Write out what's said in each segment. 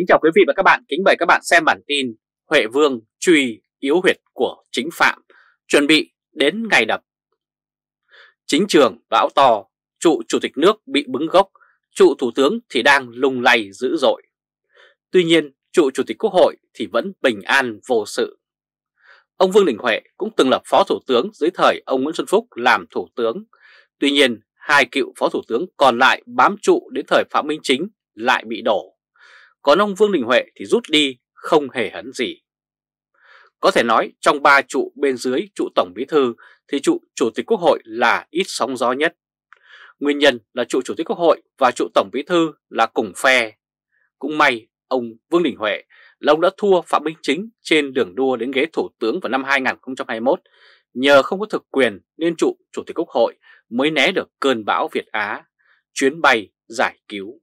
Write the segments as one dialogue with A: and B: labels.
A: Kính chào quý vị và các bạn, kính mời các bạn xem bản tin Huệ Vương truy yếu huyệt của chính phạm, chuẩn bị đến ngày đập. Chính trường bão to, trụ chủ tịch nước bị bứng gốc, trụ thủ tướng thì đang lung lay dữ dội. Tuy nhiên, trụ chủ tịch quốc hội thì vẫn bình an vô sự. Ông Vương Đình Huệ cũng từng là phó thủ tướng dưới thời ông Nguyễn Xuân Phúc làm thủ tướng. Tuy nhiên, hai cựu phó thủ tướng còn lại bám trụ đến thời Phạm Minh Chính lại bị đổ còn ông Vương Đình Huệ thì rút đi không hề hấn gì. Có thể nói trong ba trụ bên dưới trụ Tổng Bí Thư thì trụ Chủ tịch Quốc hội là ít sóng gió nhất. Nguyên nhân là trụ Chủ tịch Quốc hội và trụ Tổng Bí Thư là cùng phe. Cũng may ông Vương Đình Huệ là ông đã thua Phạm Minh Chính trên đường đua đến ghế Thủ tướng vào năm 2021 nhờ không có thực quyền nên trụ Chủ tịch Quốc hội mới né được cơn bão Việt Á, chuyến bay giải cứu.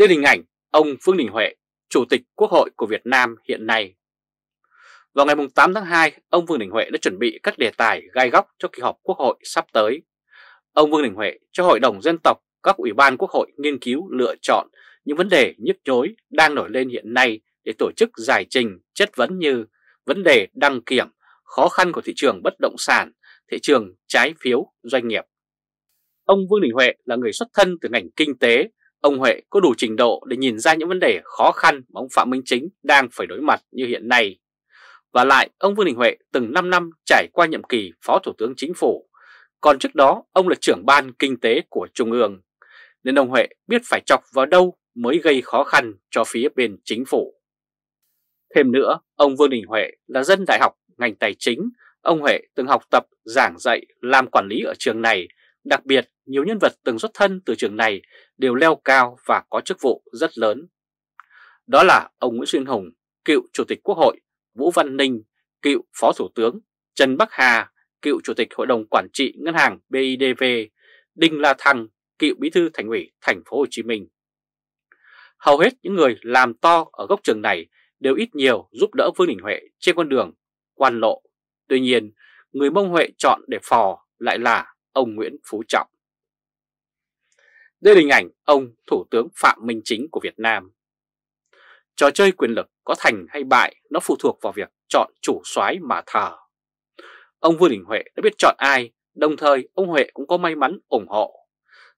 A: Đây là hình ảnh ông Phương Đình Huệ, Chủ tịch Quốc hội của Việt Nam hiện nay. Vào ngày 8 tháng 2, ông Vương Đình Huệ đã chuẩn bị các đề tài gai góc cho kỳ họp Quốc hội sắp tới. Ông Vương Đình Huệ cho Hội đồng Dân tộc, các ủy ban Quốc hội nghiên cứu lựa chọn những vấn đề nhức nhối đang nổi lên hiện nay để tổ chức giải trình chất vấn như vấn đề đăng kiểm, khó khăn của thị trường bất động sản, thị trường trái phiếu doanh nghiệp. Ông Vương Đình Huệ là người xuất thân từ ngành kinh tế, Ông Huệ có đủ trình độ để nhìn ra những vấn đề khó khăn mà ông Phạm Minh Chính đang phải đối mặt như hiện nay. Và lại, ông Vương Đình Huệ từng 5 năm trải qua nhiệm kỳ Phó Thủ tướng Chính phủ, còn trước đó ông là trưởng ban kinh tế của Trung ương. Nên ông Huệ biết phải chọc vào đâu mới gây khó khăn cho phía bên chính phủ. Thêm nữa, ông Vương Đình Huệ là dân đại học ngành tài chính, ông Huệ từng học tập, giảng dạy, làm quản lý ở trường này Đặc biệt, nhiều nhân vật từng xuất thân từ trường này đều leo cao và có chức vụ rất lớn. Đó là ông Nguyễn Xuyên Hùng, cựu Chủ tịch Quốc hội, Vũ Văn Ninh, cựu Phó Thủ tướng, Trần Bắc Hà, cựu Chủ tịch Hội đồng Quản trị Ngân hàng BIDV, Đinh La Thăng, cựu Bí thư Thành ủy Thành phố Hồ Chí Minh. Hầu hết những người làm to ở gốc trường này đều ít nhiều giúp đỡ Vương Đình Huệ trên con đường quan lộ. Tuy nhiên, người Mông Huệ chọn để phò lại là ông Nguyễn Phú Trọng. Đây là hình ảnh ông Thủ tướng Phạm Minh Chính của Việt Nam. Trò chơi quyền lực có thành hay bại nó phụ thuộc vào việc chọn chủ soái mà thờ. Ông Vương Đình Huệ đã biết chọn ai, đồng thời ông Huệ cũng có may mắn ủng hộ.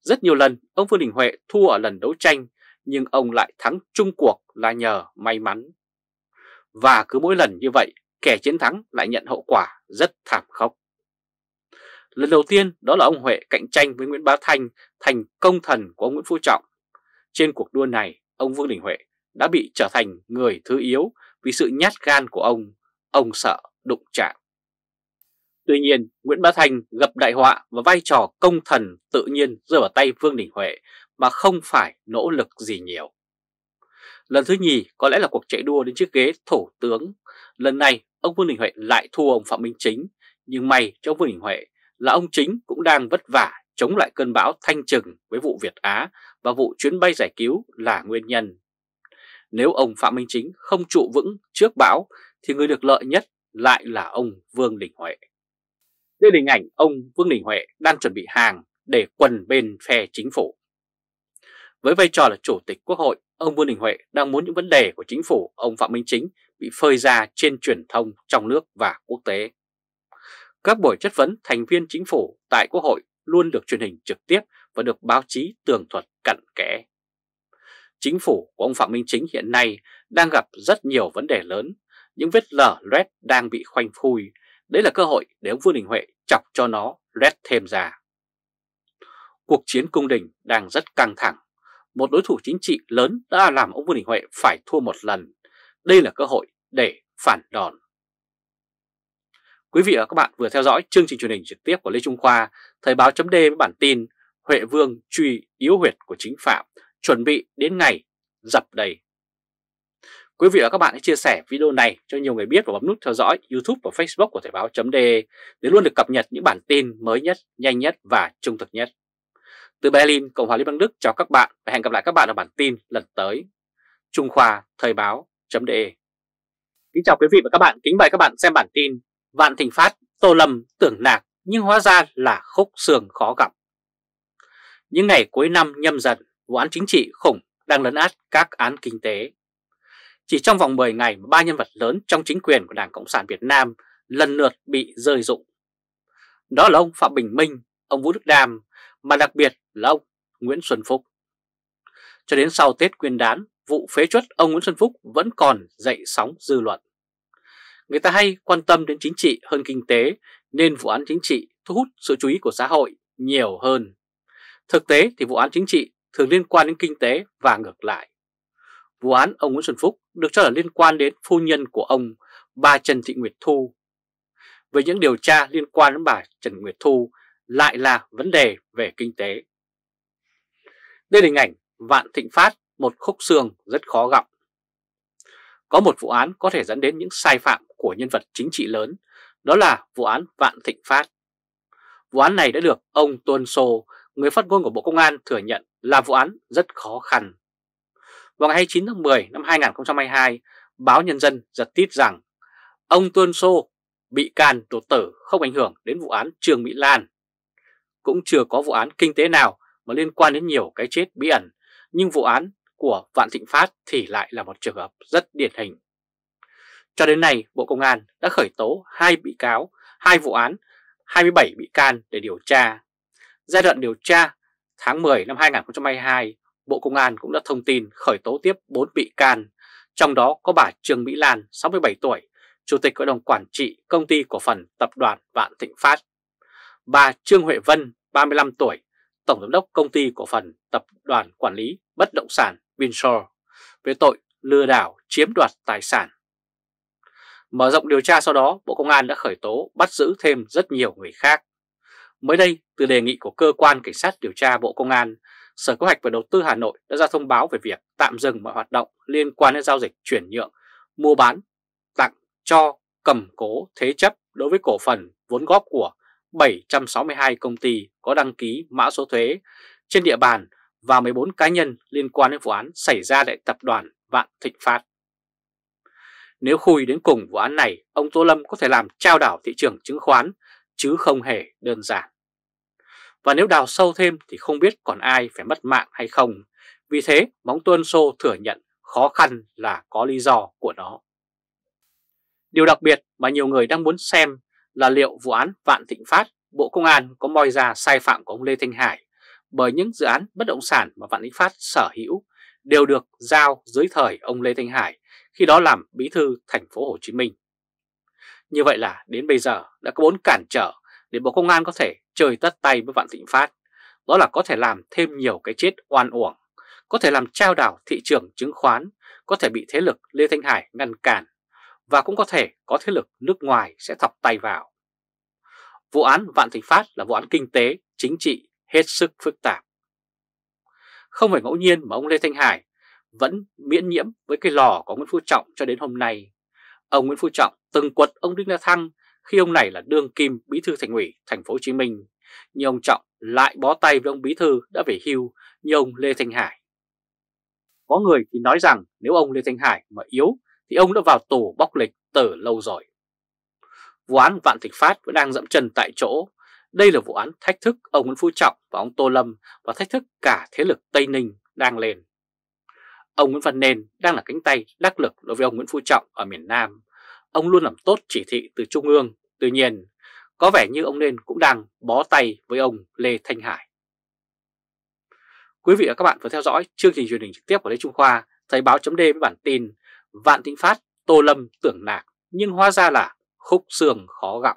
A: Rất nhiều lần ông Vương Đình Huệ thua ở lần đấu tranh nhưng ông lại thắng chung cuộc là nhờ may mắn. Và cứ mỗi lần như vậy kẻ chiến thắng lại nhận hậu quả rất thảm khốc. Lần đầu tiên đó là ông Huệ cạnh tranh với Nguyễn Bá Thanh thành công thần của ông Nguyễn Phú Trọng. Trên cuộc đua này, ông Vương Đình Huệ đã bị trở thành người thứ yếu vì sự nhát gan của ông, ông sợ đụng chạm. Tuy nhiên, Nguyễn Bá Thanh gặp đại họa và vai trò công thần tự nhiên rơi vào tay Vương Đình Huệ mà không phải nỗ lực gì nhiều. Lần thứ nhì có lẽ là cuộc chạy đua đến chiếc ghế thủ tướng. Lần này, ông Vương Đình Huệ lại thua ông Phạm Minh Chính, nhưng may cho ông Vương Đình Huệ là ông chính cũng đang vất vả chống lại cơn bão thanh trừng với vụ Việt Á và vụ chuyến bay giải cứu là nguyên nhân. Nếu ông Phạm Minh Chính không trụ vững trước bão thì người được lợi nhất lại là ông Vương Đình Huệ. Đây là hình ảnh ông Vương Đình Huệ đang chuẩn bị hàng để quần bên phe chính phủ. Với vai trò là Chủ tịch Quốc hội, ông Vương Đình Huệ đang muốn những vấn đề của chính phủ ông Phạm Minh Chính bị phơi ra trên truyền thông trong nước và quốc tế. Các buổi chất vấn thành viên chính phủ tại Quốc hội luôn được truyền hình trực tiếp và được báo chí tường thuật cặn kẽ. Chính phủ của ông Phạm Minh Chính hiện nay đang gặp rất nhiều vấn đề lớn, những vết lở loét đang bị khoanh phui, đấy là cơ hội để ông Vương Đình Huệ chọc cho nó loét thêm ra. Cuộc chiến cung đình đang rất căng thẳng, một đối thủ chính trị lớn đã làm ông Vương Đình Huệ phải thua một lần, đây là cơ hội để phản đòn. Quý vị và các bạn vừa theo dõi chương trình truyền hình trực tiếp của Lê Trung Khoa, Thời báo chấm với bản tin Huệ Vương truy yếu huyệt của chính phạm, chuẩn bị đến ngày dập đầy. Quý vị và các bạn hãy chia sẻ video này cho nhiều người biết và bấm nút theo dõi YouTube và Facebook của Thời báo .de để luôn được cập nhật những bản tin mới nhất, nhanh nhất và trung thực nhất. Từ Berlin, Cộng hòa Liên bang Đức chào các bạn và hẹn gặp lại các bạn ở bản tin lần tới. Trung Khoa Thời báo .de Kính chào quý vị và các bạn, kính mời các bạn xem bản tin Vạn Thịnh Phát, Tô Lâm tưởng nạc nhưng hóa ra là khúc xương khó gặp. Những ngày cuối năm nhâm dần, vụ án chính trị khủng đang lấn át các án kinh tế. Chỉ trong vòng 10 ngày ba nhân vật lớn trong chính quyền của Đảng Cộng sản Việt Nam lần lượt bị rơi rụng. Đó là ông Phạm Bình Minh, ông Vũ Đức Đàm mà đặc biệt là ông Nguyễn Xuân Phúc. Cho đến sau Tết Nguyên đán, vụ phế chuất ông Nguyễn Xuân Phúc vẫn còn dậy sóng dư luận người ta hay quan tâm đến chính trị hơn kinh tế nên vụ án chính trị thu hút sự chú ý của xã hội nhiều hơn. Thực tế thì vụ án chính trị thường liên quan đến kinh tế và ngược lại. Vụ án ông Nguyễn Xuân Phúc được cho là liên quan đến phu nhân của ông, bà Trần Thị Nguyệt Thu. Với những điều tra liên quan đến bà Trần Nguyệt Thu lại là vấn đề về kinh tế. Đây là hình ảnh Vạn Thịnh Phát, một khúc xương rất khó gặp có một vụ án có thể dẫn đến những sai phạm của nhân vật chính trị lớn, đó là vụ án Vạn Thịnh Phát. Vụ án này đã được ông Tuân Sô, người phát ngôn của Bộ Công an thừa nhận là vụ án rất khó khăn. Vào ngày 29 tháng 10 năm 2022, báo Nhân dân giật tít rằng ông Tuân Sô bị can đột tử không ảnh hưởng đến vụ án trường Mỹ Lan. Cũng chưa có vụ án kinh tế nào mà liên quan đến nhiều cái chết bí ẩn, nhưng vụ án của Vạn Thịnh Phát thì lại là một trường hợp rất điển hình. Cho đến nay, Bộ Công an đã khởi tố hai bị cáo, hai vụ án, 27 bị can để điều tra. Giai đoạn điều tra tháng 10 năm 2022, Bộ Công an cũng đã thông tin khởi tố tiếp 4 bị can, trong đó có bà Trương Mỹ Lan, 67 tuổi, Chủ tịch Hội đồng Quản trị Công ty Cổ phần Tập đoàn Vạn Thịnh Phát, bà Trương Huệ Vân, 35 tuổi, Tổng Giám đốc Công ty Cổ phần Tập đoàn Quản lý Bất Động sản Windsor về tội lừa đảo chiếm đoạt tài sản. Mở rộng điều tra sau đó, Bộ Công an đã khởi tố bắt giữ thêm rất nhiều người khác. Mới đây, từ đề nghị của Cơ quan Cảnh sát điều tra Bộ Công an, Sở Kế hoạch và Đầu tư Hà Nội đã ra thông báo về việc tạm dừng mọi hoạt động liên quan đến giao dịch chuyển nhượng, mua bán, tặng, cho, cầm cố, thế chấp đối với cổ phần vốn góp của 762 công ty có đăng ký mã số thuế trên địa bàn và 14 cá nhân liên quan đến vụ án xảy ra tại tập đoàn Vạn Thịnh Phát. Nếu khui đến cùng vụ án này, ông Tô Lâm có thể làm trao đảo thị trường chứng khoán, chứ không hề đơn giản. Và nếu đào sâu thêm thì không biết còn ai phải mất mạng hay không. Vì thế, bóng Tuân Sô thừa nhận khó khăn là có lý do của nó. Điều đặc biệt mà nhiều người đang muốn xem là liệu vụ án Vạn Thịnh Phát, Bộ Công an có moi ra sai phạm của ông Lê Thanh Hải bởi những dự án bất động sản mà Vạn Thịnh Phát sở hữu đều được giao dưới thời ông Lê Thanh Hải khi đó làm bí thư thành phố Hồ Chí Minh. Như vậy là đến bây giờ đã có bốn cản trở để Bộ Công an có thể chơi tất tay với Vạn Thịnh Phát, đó là có thể làm thêm nhiều cái chết oan uổng, có thể làm trao đảo thị trường chứng khoán, có thể bị thế lực Lê Thanh Hải ngăn cản và cũng có thể có thế lực nước ngoài sẽ thọc tay vào. Vụ án Vạn Thịnh Phát là vụ án kinh tế, chính trị hết sức phức tạp. Không phải ngẫu nhiên mà ông Lê Thanh Hải vẫn miễn nhiễm với cái lò của Nguyễn Phú Trọng cho đến hôm nay. Ông Nguyễn Phú Trọng từng quật ông Đinh La Thăng khi ông này là đương kim bí thư thành ủy thành phố Hồ Chí Minh, nhưng ông Trọng lại bó tay với ông bí thư đã về hưu như ông Lê Thanh Hải. Có người thì nói rằng nếu ông Lê Thanh Hải mà yếu thì ông đã vào tù bóc lịch từ lâu rồi. Vụ án Vạn Thịnh Phát vẫn đang dẫm chân tại chỗ đây là vụ án thách thức ông Nguyễn Phú Trọng và ông Tô Lâm và thách thức cả thế lực Tây Ninh đang lên. Ông Nguyễn Văn Nên đang là cánh tay đắc lực đối với ông Nguyễn Phú Trọng ở miền Nam. Ông luôn làm tốt chỉ thị từ Trung ương. Tuy nhiên, có vẻ như ông Nên cũng đang bó tay với ông Lê Thanh Hải. Quý vị và các bạn vừa theo dõi chương trình truyền hình trực tiếp của Lê Trung Khoa, Thời báo chấm với bản tin Vạn Thịnh Phát, Tô Lâm tưởng nạc nhưng hóa ra là khúc xương khó gặm.